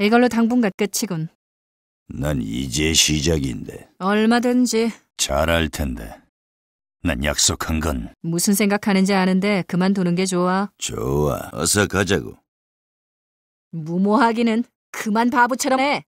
이걸로 당분간 끝이군. 난 이제 시작인데. 얼마든지. 잘할 텐데. 난 약속한 건. 무슨 생각하는지 아는데 그만두는 게 좋아. 좋아. 어서 가자고. 무모하기는 그만 바보처럼 해.